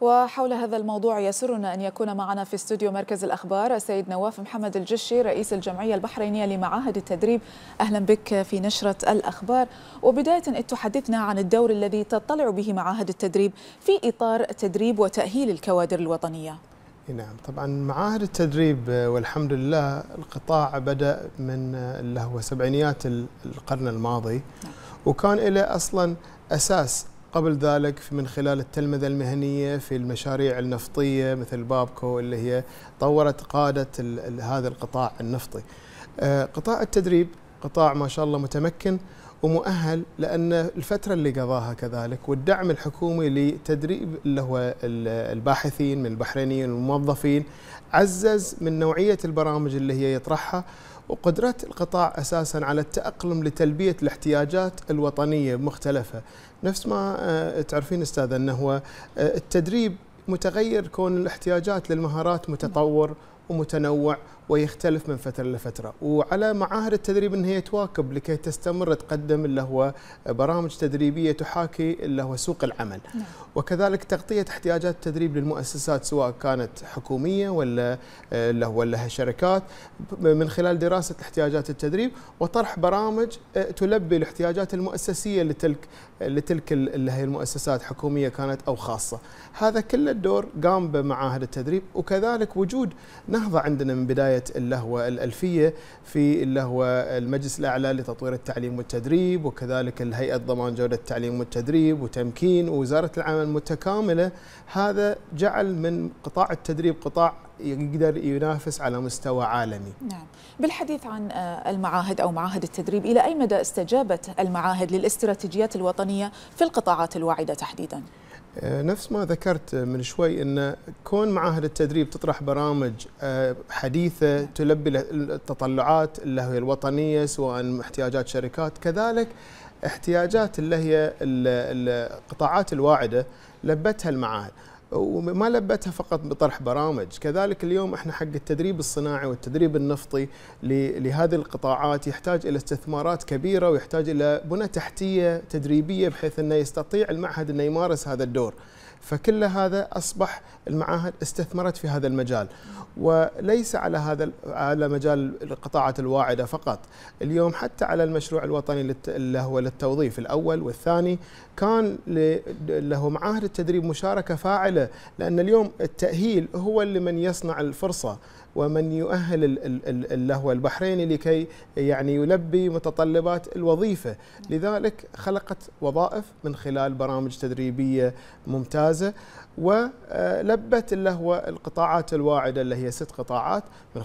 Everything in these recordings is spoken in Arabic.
وحول هذا الموضوع يسرنا أن يكون معنا في استوديو مركز الأخبار السيد نواف محمد الجشي رئيس الجمعية البحرينية لمعاهد التدريب أهلا بك في نشرة الأخبار وبداية تحدثنا عن الدور الذي تطلع به معاهد التدريب في إطار تدريب وتأهيل الكوادر الوطنية نعم طبعا معاهد التدريب والحمد لله القطاع بدأ من اللي هو سبعينيات القرن الماضي نعم. وكان له أصلا أساس قبل ذلك من خلال التلمذة المهنية في المشاريع النفطية مثل بابكو اللي هي طورت قادة هذا القطاع النفطي آه، قطاع التدريب قطاع ما شاء الله متمكن ومؤهل لان الفتره اللي قضاها كذلك والدعم الحكومي لتدريب اللي هو الباحثين من البحرينيين والموظفين عزز من نوعيه البرامج اللي هي يطرحها وقدرة القطاع أساسا على التأقلم لتلبية الاحتياجات الوطنية مختلفة نفس ما آه، تعرفين أستاذ أنه هو آه، التدريب متغير كون الاحتياجات للمهارات متطور ومتنوع ويختلف من فترة لفترة وعلى معاهد التدريب أن هي تواكب لكي تستمر تقدم اللي هو برامج تدريبية تحاكي اللي هو سوق العمل نعم. وكذلك تغطية احتياجات التدريب للمؤسسات سواء كانت حكومية ولا آه، اللي هو لها شركات من خلال دراسة احتياجات التدريب وطرح برامج آه، تلبي الاحتياجات المؤسسية لتلك لتلك اللي هي المؤسسات حكومية كانت أو خاصة هذا كل الدور قام بمعاهد التدريب وكذلك وجود نهضة عندنا من بداية بدأت اللهوة الألفية في اللهوة المجلس الأعلى لتطوير التعليم والتدريب وكذلك الهيئة ضمان جودة التعليم والتدريب وتمكين ووزارة العمل المتكاملة هذا جعل من قطاع التدريب قطاع يقدر ينافس على مستوى عالمي نعم بالحديث عن آه، المعاهد أو معاهد التدريب إلى أي مدى استجابت المعاهد للاستراتيجيات الوطنية في القطاعات الواعدة تحديداً؟ آه، نفس ما ذكرت من شوي ان كون معاهد التدريب تطرح برامج آه، حديثه تلبي التطلعات اللي هي الوطنيه سواء احتياجات شركات كذلك احتياجات اللي هي القطاعات الواعده لبتها المعاهد وما لبتها فقط بطرح برامج كذلك اليوم احنا حق التدريب الصناعي والتدريب النفطي لهذه القطاعات يحتاج الى استثمارات كبيره ويحتاج الى بنى تحتيه تدريبيه بحيث انه يستطيع المعهد انه يمارس هذا الدور فكل هذا أصبح المعاهد استثمرت في هذا المجال وليس على هذا على مجال القطاعات الواعده فقط، اليوم حتى على المشروع الوطني اللي هو للتوظيف الاول والثاني كان له معاهد التدريب مشاركه فاعله لان اليوم التاهيل هو اللي من يصنع الفرصه، ومن يؤهل اللهو البحريني لكي يعني يلبي متطلبات الوظيفة لذلك خلقت وظائف من خلال برامج تدريبية ممتازة ولبت اللهو القطاعات الواعدة اللي هي ست قطاعات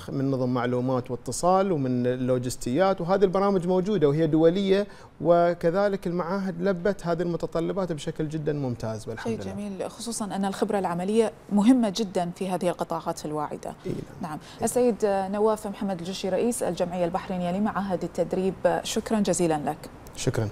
من نظم معلومات واتصال ومن اللوجستيات وهذه البرامج موجودة وهي دولية وكذلك المعاهد لبت هذه المتطلبات بشكل جدا ممتاز والحمد لله جميل خصوصا أن الخبرة العملية مهمة جدا في هذه القطاعات الواعدة إيه. نعم, نعم. نعم السيد نواف محمد الجشي رئيس الجمعية البحرينية لمعاهد التدريب شكرا جزيلا لك شكرا